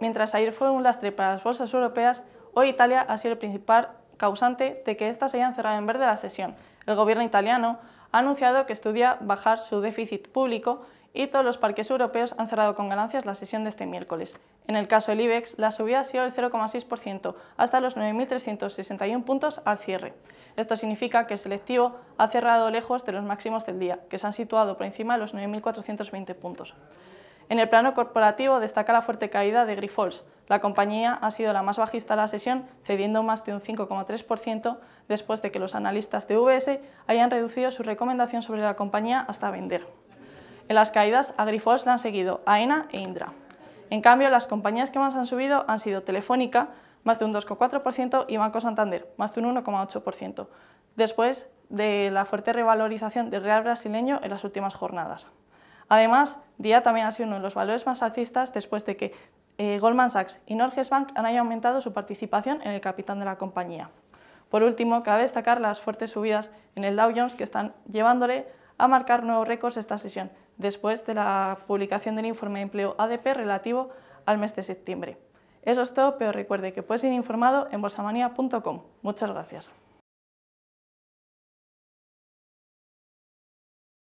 Mientras ayer fue un lastre para las bolsas europeas, hoy Italia ha sido el principal causante de que éstas hayan cerrado en verde la sesión. El gobierno italiano ha anunciado que estudia bajar su déficit público y todos los parques europeos han cerrado con ganancias la sesión de este miércoles. En el caso del IBEX, la subida ha sido del 0,6% hasta los 9.361 puntos al cierre. Esto significa que el selectivo ha cerrado lejos de los máximos del día, que se han situado por encima de los 9.420 puntos. En el plano corporativo destaca la fuerte caída de Grifols. La compañía ha sido la más bajista de la sesión, cediendo más de un 5,3% después de que los analistas de VS hayan reducido su recomendación sobre la compañía hasta vender. En las caídas, a Grifols la han seguido AENA e Indra. En cambio, las compañías que más han subido han sido Telefónica, más de un 2,4%, y Banco Santander, más de un 1,8%, después de la fuerte revalorización del real brasileño en las últimas jornadas. Además, DIA también ha sido uno de los valores más alcistas después de que eh, Goldman Sachs y Norges Bank hayan aumentado su participación en el capital de la compañía. Por último, cabe destacar las fuertes subidas en el Dow Jones que están llevándole a marcar nuevos récords esta sesión, después de la publicación del informe de empleo ADP relativo al mes de septiembre. Eso es todo, pero recuerde que puedes ir informado en bolsamania.com. Muchas gracias.